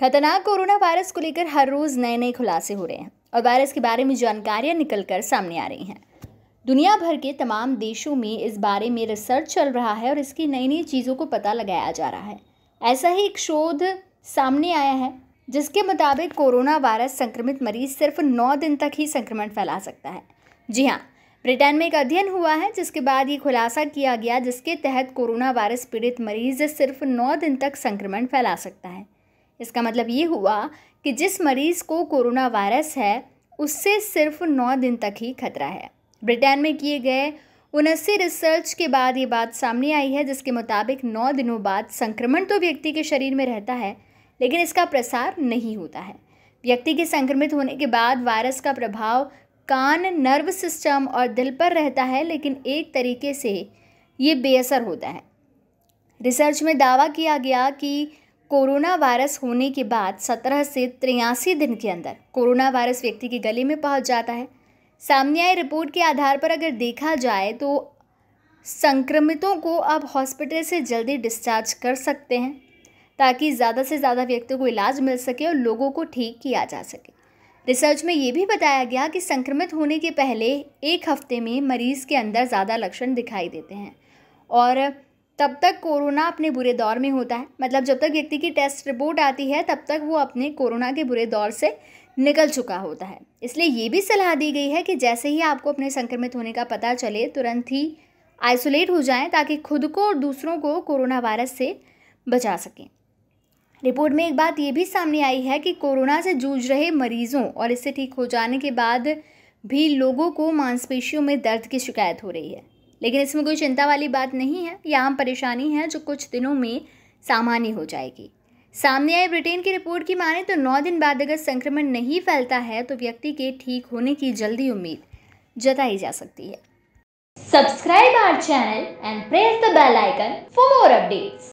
खतरनाक corona virus को लेकर हर रोज़ नए नए खुलासे हो रहे हैं और वायरस के बारे में जानकारियां निकल कर सामने आ रही हैं दुनिया भर के तमाम देशों में इस बारे में रिसर्च चल रहा है और इसकी नई नई चीज़ों को पता लगाया जा रहा है ऐसा ही एक शोध सामने आया है जिसके मुताबिक कोरोना वायरस संक्रमित मरीज सिर्फ नौ दिन तक ही संक्रमण फैला सकता है जी हाँ ब्रिटेन में एक अध्ययन हुआ है जिसके बाद ये खुलासा किया गया जिसके तहत कोरोना वायरस पीड़ित मरीज सिर्फ नौ दिन तक संक्रमण फैला सकता है इसका मतलब ये हुआ कि जिस मरीज़ को कोरोना वायरस है उससे सिर्फ नौ दिन तक ही खतरा है ब्रिटेन में किए गए उनस्सी रिसर्च के बाद ये बात सामने आई है जिसके मुताबिक नौ दिनों बाद संक्रमण तो व्यक्ति के शरीर में रहता है लेकिन इसका प्रसार नहीं होता है व्यक्ति के संक्रमित होने के बाद वायरस का प्रभाव कान नर्व सिस्टम और दिल पर रहता है लेकिन एक तरीके से ये बेअसर होता है रिसर्च में दावा किया गया कि कोरोना वायरस होने के बाद सत्रह से तिरासी दिन के अंदर कोरोना वायरस व्यक्ति के गले में पहुंच जाता है सामने आई रिपोर्ट के आधार पर अगर देखा जाए तो संक्रमितों को अब हॉस्पिटल से जल्दी डिस्चार्ज कर सकते हैं ताकि ज़्यादा से ज़्यादा व्यक्तियों को इलाज मिल सके और लोगों को ठीक किया जा सके रिसर्च में ये भी बताया गया कि संक्रमित होने के पहले एक हफ्ते में मरीज़ के अंदर ज़्यादा लक्षण दिखाई देते हैं और तब तक कोरोना अपने बुरे दौर में होता है मतलब जब तक व्यक्ति की टेस्ट रिपोर्ट आती है तब तक वो अपने कोरोना के बुरे दौर से निकल चुका होता है इसलिए ये भी सलाह दी गई है कि जैसे ही आपको अपने संक्रमित होने का पता चले तुरंत ही आइसोलेट हो जाएं ताकि खुद को और दूसरों को कोरोना वायरस से बचा सकें रिपोर्ट में एक बात ये भी सामने आई है कि कोरोना से जूझ रहे मरीजों और इससे ठीक हो जाने के बाद भी लोगों को मांसपेशियों में दर्द की शिकायत हो रही है लेकिन इसमें कोई चिंता वाली बात नहीं है यह आम परेशानी है जो कुछ दिनों में सामान्य हो जाएगी सामने आई ब्रिटेन की रिपोर्ट की माने तो नौ दिन बाद अगर संक्रमण नहीं फैलता है तो व्यक्ति के ठीक होने की जल्दी उम्मीद जताई जा सकती है subscribe our channel and press the bell icon for more updates